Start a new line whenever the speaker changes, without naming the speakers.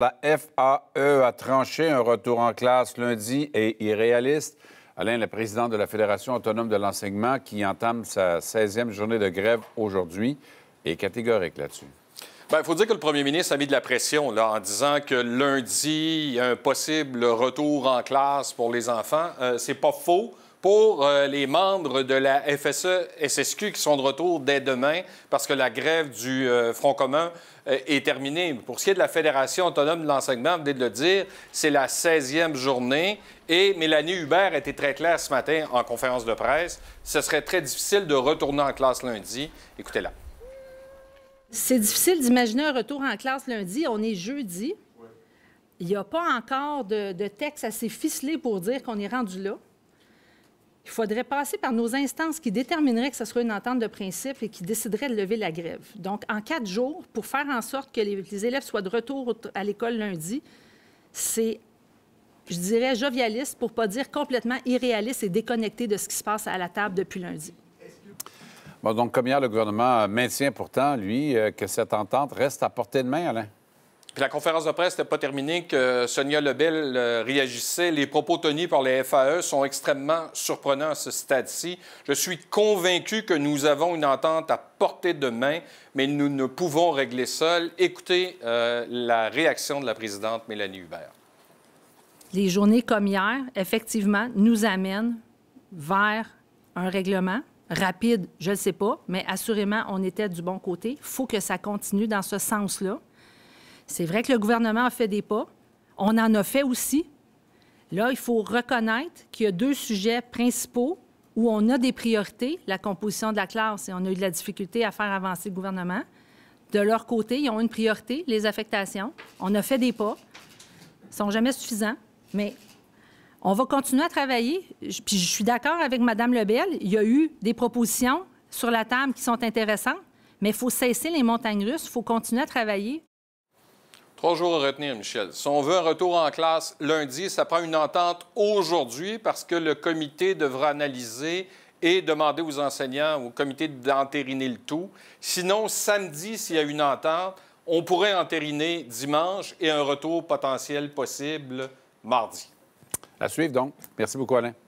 La FAE a tranché un retour en classe lundi et irréaliste. Alain, le président de la Fédération autonome de l'enseignement, qui entame sa 16e journée de grève aujourd'hui, est catégorique là-dessus.
Ben, il faut dire que le premier ministre a mis de la pression là, en disant que lundi, il y a un possible retour en classe pour les enfants. Euh, c'est pas faux pour euh, les membres de la FSE-SSQ qui sont de retour dès demain parce que la grève du euh, Front commun euh, est terminée. Pour ce qui est de la Fédération autonome de l'enseignement, vous venez de le dire, c'est la 16e journée et Mélanie Hubert était très claire ce matin en conférence de presse. Ce serait très difficile de retourner en classe lundi. Écoutez-la.
C'est difficile d'imaginer un retour en classe lundi. On est jeudi. Il n'y a pas encore de texte assez ficelé pour dire qu'on est rendu là il faudrait passer par nos instances qui détermineraient que ce serait une entente de principe et qui déciderait de lever la grève. Donc, en quatre jours, pour faire en sorte que les, élèves soient de retour à l'école lundi, c'est, je dirais, jovialiste, pour ne pas dire complètement irréaliste et déconnecté de ce qui se passe à la table depuis lundi.
donc, comme hier, le gouvernement maintient pourtant, lui, euh, que cette entente reste à portée de main, Alain. Puis la conférence de presse
n'était pas terminée que Sonia Lebel euh, réagissait. Les propos tenus par les FAE sont extrêmement surprenants à ce stade-ci. Je suis convaincu que nous avons une entente à portée de main, mais nous ne pouvons régler seul. Écoutez euh, la réaction de la présidente Mélanie Hubert.
Les journées comme hier, effectivement, nous amènent vers un règlement rapide, je ne sais pas, mais assurément, on était du bon côté. Il faut que ça continue dans ce sens-là. C'est vrai que le gouvernement a fait des pas. On en a fait aussi. Là, il faut reconnaître qu'il y a deux sujets principaux où on a des priorités, la composition de la classe, et on a eu de la difficulté à faire avancer le gouvernement. De leur côté, ils ont une priorité, les affectations. On a fait des pas. Ils ne sont jamais suffisants, mais on va continuer à travailler. puis je suis d'accord avec Mme Lebel. Il y a eu des propositions sur la table qui sont intéressantes, mais il faut cesser les montagnes russes. Il faut continuer à travailler.
Trois jours à retenir, Michel. Si on veut un retour en classe lundi, ça prend une entente aujourd'hui parce que le comité devra analyser et demander aux enseignants, au comité d'entériner le tout. Sinon, samedi, s'il y a une entente, on pourrait entériner dimanche et un retour potentiel possible mardi.
À suivre donc. Merci beaucoup, Alain.